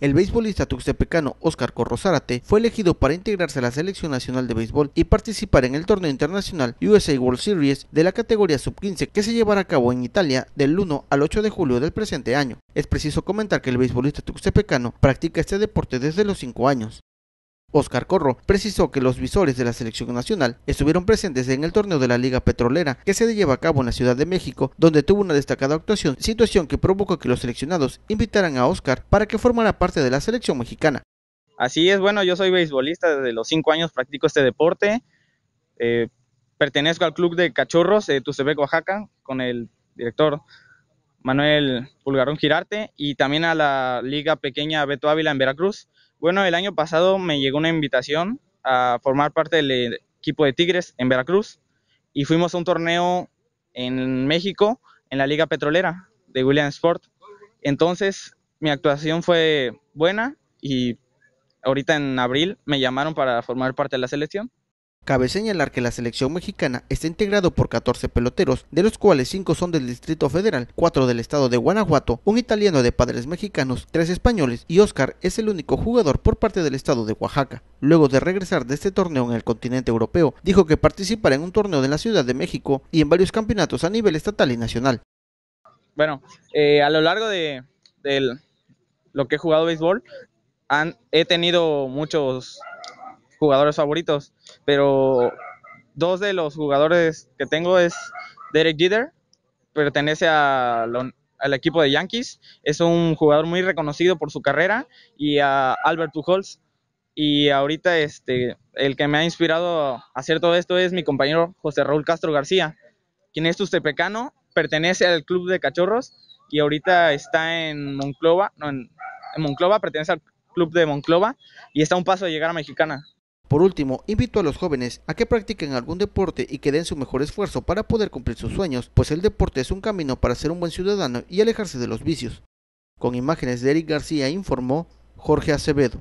El beisbolista tuxtepecano Oscar Corro fue elegido para integrarse a la Selección Nacional de Béisbol y participar en el torneo internacional USA World Series de la categoría sub-15 que se llevará a cabo en Italia del 1 al 8 de julio del presente año. Es preciso comentar que el beisbolista tuxtepecano practica este deporte desde los 5 años. Oscar Corro precisó que los visores de la selección nacional estuvieron presentes en el torneo de la Liga Petrolera que se lleva a cabo en la Ciudad de México, donde tuvo una destacada actuación, situación que provocó que los seleccionados invitaran a Oscar para que formara parte de la selección mexicana. Así es, bueno, yo soy beisbolista, desde los cinco años practico este deporte, eh, pertenezco al club de cachorros de Tuxtepec, Oaxaca, con el director Manuel Pulgarón Girarte y también a la Liga Pequeña Beto Ávila en Veracruz. Bueno, el año pasado me llegó una invitación a formar parte del equipo de Tigres en Veracruz y fuimos a un torneo en México en la Liga Petrolera de William Sport. Entonces mi actuación fue buena y ahorita en abril me llamaron para formar parte de la selección. Cabe señalar que la selección mexicana está integrado por 14 peloteros, de los cuales 5 son del Distrito Federal, 4 del estado de Guanajuato, un italiano de padres mexicanos, 3 españoles y Oscar es el único jugador por parte del estado de Oaxaca. Luego de regresar de este torneo en el continente europeo, dijo que participará en un torneo de la Ciudad de México y en varios campeonatos a nivel estatal y nacional. Bueno, eh, a lo largo de, lo que he jugado béisbol, he tenido muchos jugadores favoritos, pero dos de los jugadores que tengo es Derek Jeter, pertenece a al equipo de Yankees, es un jugador muy reconocido por su carrera, y a Albert Pujols. Y ahorita este, el que me ha inspirado a hacer todo esto es mi compañero José Raúl Castro García, quien es tustepecano, pertenece al club de cachorros y ahorita está en Monclova, no, en Monclova, pertenece al club de Monclova y está a un paso de llegar a Mexicana. Por último, invito a los jóvenes a que practiquen algún deporte y que den su mejor esfuerzo para poder cumplir sus sueños, pues el deporte es un camino para ser un buen ciudadano y alejarse de los vicios. Con imágenes de Eric García informó Jorge Acevedo.